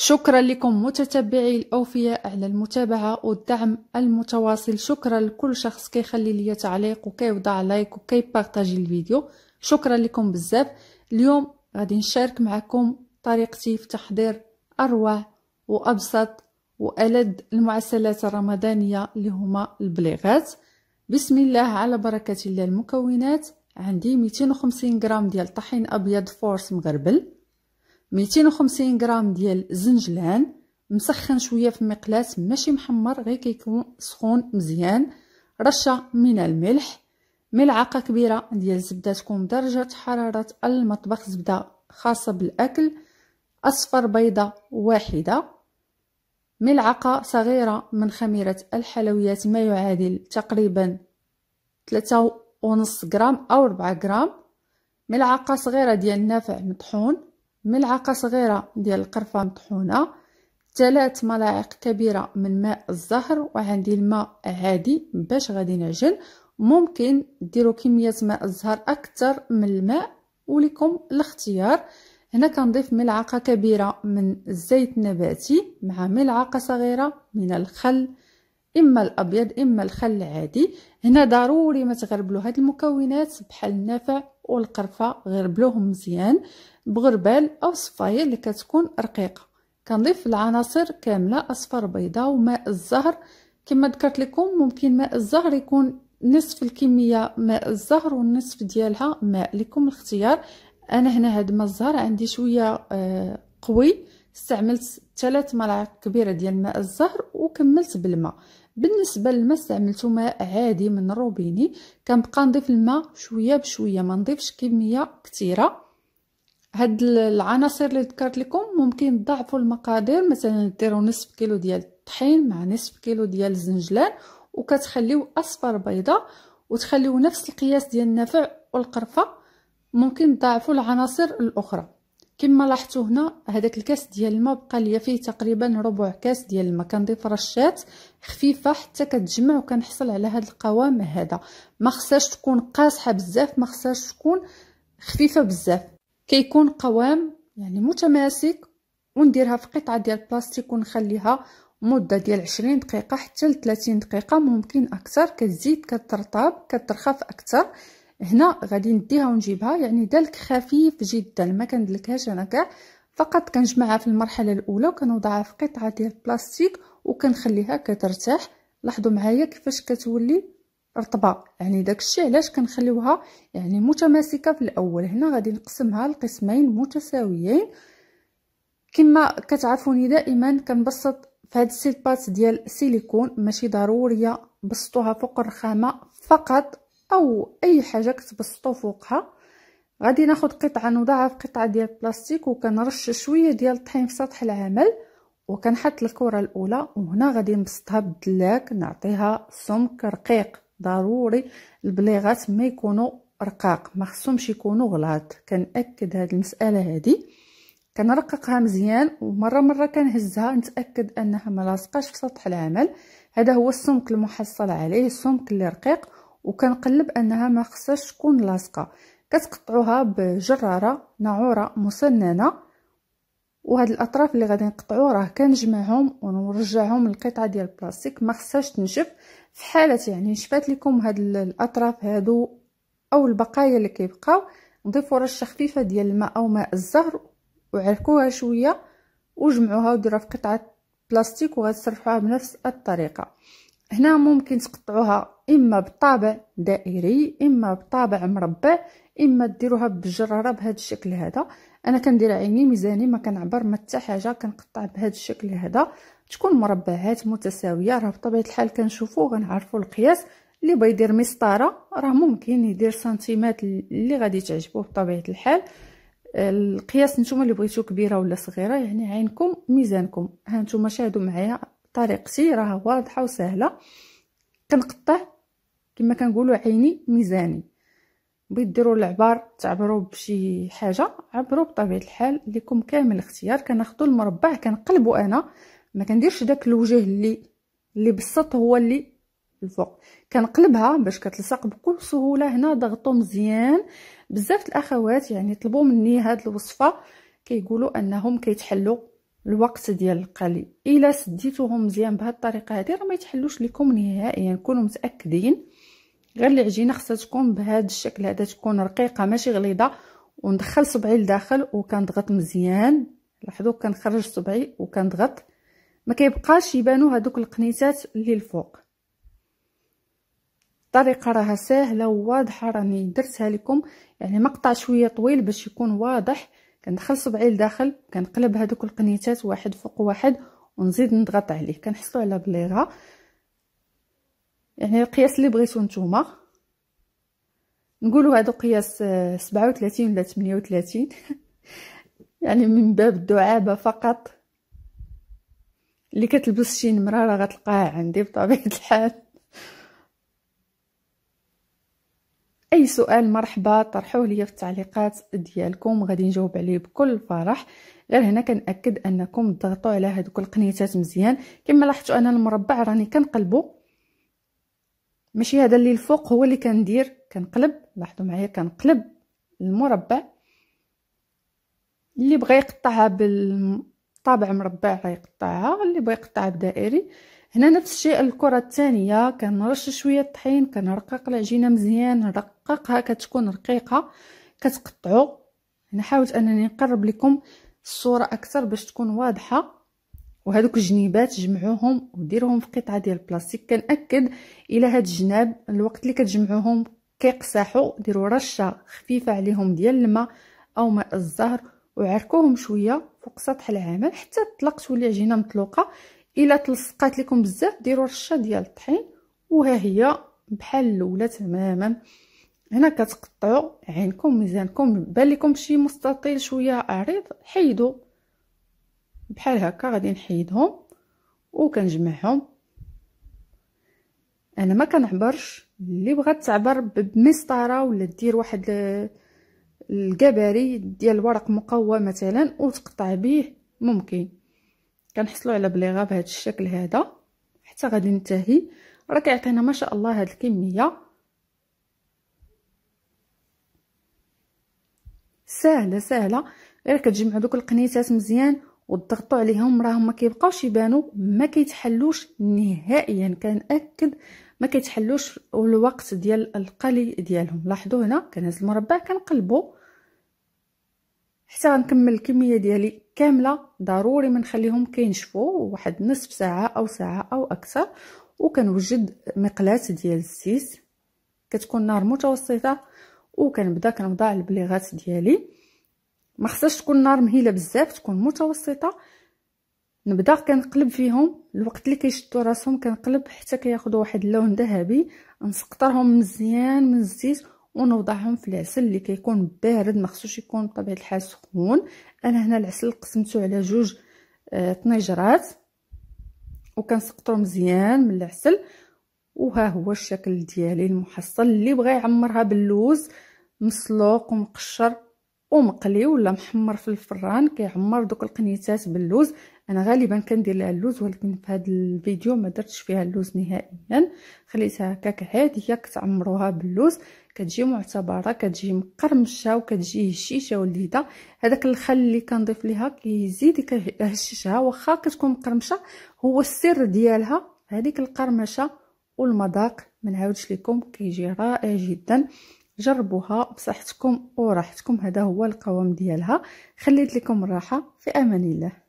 شكرا لكم متتبعي الأوفياء على المتابعة والدعم المتواصل شكرا لكل شخص كيخلي ليا تعليق وكيوضع لايك وكيبارطاجي الفيديو شكرا لكم بزاف اليوم غادي نشارك معكم طريقتي في تحضير أروع وأبسط والد المعسلات الرمضانية اللي هما البليغات بسم الله على بركة الله المكونات عندي 250 غرام ديال طحين أبيض فورس مغربل ميتين وخمسين غرام ديال الزنجلان مسخن شويه في مقلاه ماشي محمر غير كيكون سخون مزيان رشه من الملح ملعقه كبيره ديال الزبده تكون درجه حراره المطبخ زبده خاصه بالاكل اصفر بيضه واحده ملعقه صغيره من خميره الحلويات ما يعادل تقريبا ثلاثة ونص غرام او 4 غرام ملعقه صغيره ديال نافع مطحون ملعقة صغيرة ديال القرفة مطحونة ثلاث ملاعق كبيرة من ماء الزهر وعندي الماء عادي باش غادي نعجن ممكن ديروا كمية ماء الزهر أكثر من الماء ولكم الاختيار هنا كنضيف ملعقة كبيرة من الزيت النباتي مع ملعقة صغيرة من الخل اما الابيض اما الخل العادي هنا ضروري ما تغربلوا هاد المكونات بحال النافع والقرفه غربلوهم مزيان بغربال او صفايه اللي كتكون رقيقه كنضيف العناصر كامله اصفر بيضه وماء الزهر كما ذكرت لكم ممكن ماء الزهر يكون نصف الكميه ماء الزهر والنصف ديالها ماء لكم الاختيار انا هنا هاد ماء الزهر عندي شويه آه، قوي استعملت ثلاث ملاعق كبيره ديال ماء الزهر وكملت بالماء بالنسبه للماء استعملت ماء عادي من الروبيني كنبقى نضيف الماء شويه بشويه ما نضيفش كميه كثيره هاد العناصر اللي ذكرت لكم ممكن تضاعفوا المقادير مثلا ديروا نصف كيلو ديال الطحين مع نصف كيلو ديال الزنجلان وكتخليو اصفر بيضه وتخليو نفس القياس ديال النفع والقرفه ممكن تضاعفوا العناصر الاخرى كما لاحظتوا هنا هذاك الكاس ديال الماء بقى ليا فيه تقريبا ربع كاس ديال الماء كنضيف رشات خفيفه حتى كتجمع وكنحصل على هذا القوام هذا ما خصهاش تكون قاصحه بزاف ما خصهاش تكون خفيفه بزاف كيكون قوام يعني متماسك ونديرها في قطعه ديال البلاستيك ونخليها مده ديال 20 دقيقه حتى ل 30 دقيقه ممكن اكثر كتزيد كترطاب كترخف اكثر هنا غادي نديها ونجيبها يعني دلك خفيف جدا ما كندلكهاش انا كاع فقط كنجمعها في المرحله الاولى وكنوضعها في قطعه ديال البلاستيك وكنخليها كترتاح لاحظوا معايا كيفاش كتولي رطبه يعني داكشي علاش كنخليوها يعني متماسكه في الاول هنا غادي نقسمها لقسمين متساويين كما كتعرفوني دائما كنبسط في هاد السيلبات ديال السيليكون ماشي ضروريه بسطوها فوق الرخامه فقط او اي حاجه كتبسطو فوقها غادي ناخد قطعه نضاعف قطعه ديال البلاستيك وكنرش شويه ديال الطحين في سطح العمل وكنحط الكره الاولى وهنا غادي نبسطها بالدلاك نعطيها سمك رقيق ضروري البليغات ما يكونوا رقاق ما خصهمش يكونوا غلاط كنأكد هاد المساله هادي كنرققها مزيان ومره مره كنهزها نتاكد انها ما لاصقاش في سطح العمل هذا هو السمك المحصل عليه السمك اللي رقيق وكنقلب انها ما خصهاش تكون لاصقه كتقطعوها بجراره ناعوره مسننه وهاد الاطراف اللي غادي نقطعو راه كنجمعهم ونرجعهم للقطعه ديال البلاستيك ما خصهاش تنشف في حاله يعني نشفات لكم هاد الاطراف هادو او البقايا اللي كيبقاو نضيفوا رشه خفيفه ديال الماء او ماء الزهر وعركوها شويه وجمعوها وديروها في قطعه بلاستيك وغتصرفوها بنفس الطريقه هنا ممكن تقطعوها اما بطابع دائري اما بطابع مربع اما ديروها بالجراره بهذا الشكل هذا انا كندير عيني ميزاني ما كنعبر ما حتى حاجه كنقطع بهذا الشكل هذا تكون مربعات متساويه راه بطبيعه الحال كنشوفو غنعرفو القياس اللي بغى يدير مسطره راه ممكن يدير سنتيمات اللي غادي تعجبوه بطبيعه الحال القياس نتوما اللي بغيتو كبيره ولا صغيره يعني عينكم ميزانكم ها نتوما شاهدوا معايا طريقتي راه واضحه وسهله كنقطع كما كنقولوا عيني ميزاني بغيت ديروا العبار تعبروا بشي حاجه عبروا بطبيعه الحال لكم كامل الاختيار كناخذوا المربع كنقلبو انا ما كنديرش داك الوجه اللي اللي بالسط هو اللي الفوق كنقلبها باش كتلصق بكل سهوله هنا ضغطوا مزيان بزاف الاخوات يعني طلبوا مني هاد الوصفه كيقولوا انهم كيتحلوا الوقت ديال القلي الا سديتوهم مزيان بهاد الطريقه هذه راه ما يتحلوش لكم نهائيا كونوا متاكدين غير العجينه خصها تكون بهذا الشكل هذا تكون رقيقه ماشي غليظه وندخل صبعي لداخل وكنضغط مزيان لاحظوا كنخرج صبعي وكنضغط ما كيبقاش يبانوا هذوك القنيسات اللي الفوق الطريقه راها ساهله وواضحه راني درتها لكم يعني مقطع شويه طويل باش يكون واضح كندخل صبعي لداخل كنقلب هذوك القنيتات واحد فوق واحد ونزيد نضغط عليه كنحصلو على بليغه يعني القياس اللي بغيتو نتوما نقولوا هادو قياس آه، سبعة وثلاثين ولا 38 يعني من باب الدعابه فقط اللي كتلبس شي نمره راه غتلقاها عندي بطبيعه الحال اي سؤال مرحبا طرحوه لي في التعليقات ديالكم غادي نجاوب عليه بكل فرح غير هنا كنأكد انكم تضغطوا على هذوك القنيتات مزيان كما لاحظتوا انا المربع راني كنقلبو ماشي هذا اللي الفوق هو اللي كندير كنقلب لاحظوا معايا كنقلب المربع اللي بغى يقطعها بال طابع مربع غيقطعها اللي بغى يقطعها بدائري هنا نفس الشيء الكره الثانيه كنرش شويه الطحين كنرقق العجينه مزيان نرققها كتكون رقيقه كتقطعوا انا حاولت انني نقرب لكم الصوره اكثر باش تكون واضحه وهذوك الجنيبات جمعوهم وديروهم في قطعه ديال البلاستيك كنأكد الى هاد الجناب الوقت اللي كتجمعوهم كيقساحوا ديروا رشه خفيفه عليهم ديال الماء او ماء الزهر وعركوهم شويه فوق سطح العمل حتى تطلق تولي عجينه مطلوقه الا تلصقات لكم بزاف ديروا رشه ديال الطحين وها هي بحال الاولى تماما هنا كتقطعوا عينكم ميزانكم بان لكم شي مستطيل شويه عريض حيدوا بحال هكا غادي نحيدهم وكنجمعهم انا ما كنعبرش اللي بغات تعبر بمسطره ولا دير واحد الجبري ديال الورق مقوى مثلا وتقطع به ممكن كنحصلوا على بليغه بهذا الشكل هذا حتى غادي ننتهي راه كيعطينا ما شاء الله هاد الكميه سهله سهله غير كتجمعوا دوك القنيتات مزيان وتضغطوا عليهم راهم ما كيبقاوش يبانوا ما كيتحلوش نهائيا كنأكد ما كيتحلوش الوقت ديال القلي ديالهم لاحظوا هنا كنهز المربع كنقلبوا حتى غنكمل الكميه ديالي كامله ضروري ما نخليهم كينشفوا واحد نصف ساعه او ساعه او اكثر وكنوجد مقلاه ديال السيس كتكون نار متوسطه وكنبدا كنوضع البليغات ديالي ما خصهاش تكون نار مهيله بزاف تكون متوسطه نبدا كنقلب فيهم الوقت اللي كيشدوا راسهم كنقلب حتى كياخذوا واحد اللون ذهبي نسقطرهم مزيان من الزيت ونوضعهم في العسل اللي كيكون بارد ما خصوش يكون بطبيعه الحال سخون انا هنا العسل قسمته على جوج آه، طنيجرات وكنسقطو مزيان من العسل وها هو الشكل ديالي المحصل اللي بغى يعمرها باللوز مسلوق ومقشر ومقلي ولا محمر في الفران كيعمر دوك القنيتات باللوز انا غالبا كندير لها اللوز ولكن في هذا الفيديو ما درتش فيها اللوز نهائيا خليتها هكاك هاديه كتعمروها باللوز كتجي معتبره كتجي مقرمشه وكتجي هشيشه وليده هذاك الخل اللي كنضيف ليها كيزيد كيهششها واخا كتكون مقرمشه هو السر ديالها هذيك القرمشه والمذاق ما نعاودش لكم كيجي رائع جدا جربوها بصحتكم وراحتكم هذا هو القوام ديالها خليت لكم الراحه في امان الله